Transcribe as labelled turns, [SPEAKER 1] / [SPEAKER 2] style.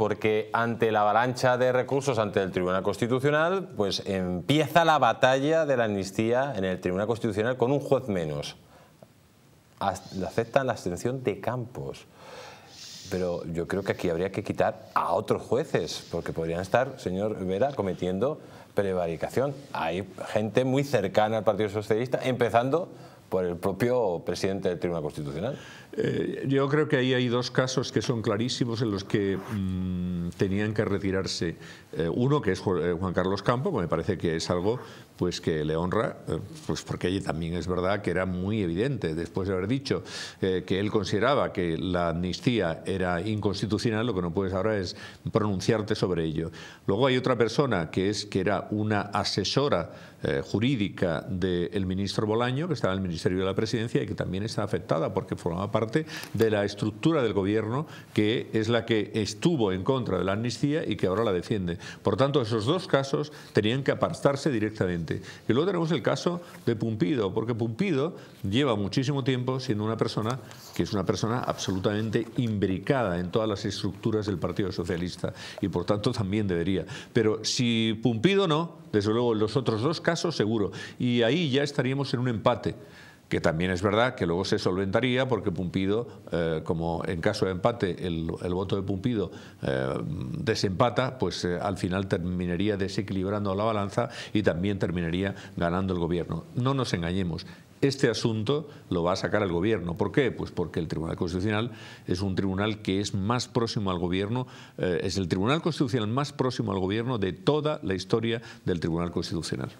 [SPEAKER 1] porque ante la avalancha de recursos ante el Tribunal Constitucional, pues empieza la batalla de la amnistía en el Tribunal Constitucional con un juez menos. Aceptan la abstención de Campos. Pero yo creo que aquí habría que quitar a otros jueces, porque podrían estar, señor Vera, cometiendo prevaricación. Hay gente muy cercana al Partido Socialista, empezando por el propio presidente del Tribunal Constitucional.
[SPEAKER 2] Eh, yo creo que ahí hay dos casos que son clarísimos en los que mm, tenían que retirarse. Eh, uno que es eh, Juan Carlos Campo, que me parece que es algo pues que le honra, eh, pues porque allí también es verdad que era muy evidente, después de haber dicho eh, que él consideraba que la amnistía era inconstitucional, lo que no puedes ahora es pronunciarte sobre ello. Luego hay otra persona que es que era una asesora eh, jurídica del ministro Bolaño, que estaba en el Ministerio de la Presidencia y que también está afectada porque formaba parte de la estructura del gobierno que es la que estuvo en contra de la amnistía y que ahora la defiende. Por tanto, esos dos casos tenían que apartarse directamente. Y luego tenemos el caso de Pumpido, porque Pumpido lleva muchísimo tiempo siendo una persona que es una persona absolutamente imbricada en todas las estructuras del Partido Socialista y por tanto también debería. Pero si Pumpido no, desde luego los otros dos casos seguro. Y ahí ya estaríamos en un empate que también es verdad que luego se solventaría porque Pumpido, eh, como en caso de empate el, voto de Pumpido eh, desempata, pues eh, al final terminaría desequilibrando la balanza y también terminaría ganando el gobierno. No nos engañemos, este asunto lo va a sacar el gobierno. ¿Por qué? Pues porque el Tribunal Constitucional es un tribunal que es más próximo al gobierno, es el Tribunal Constitucional más próximo al gobierno de toda la historia del Tribunal Constitucional.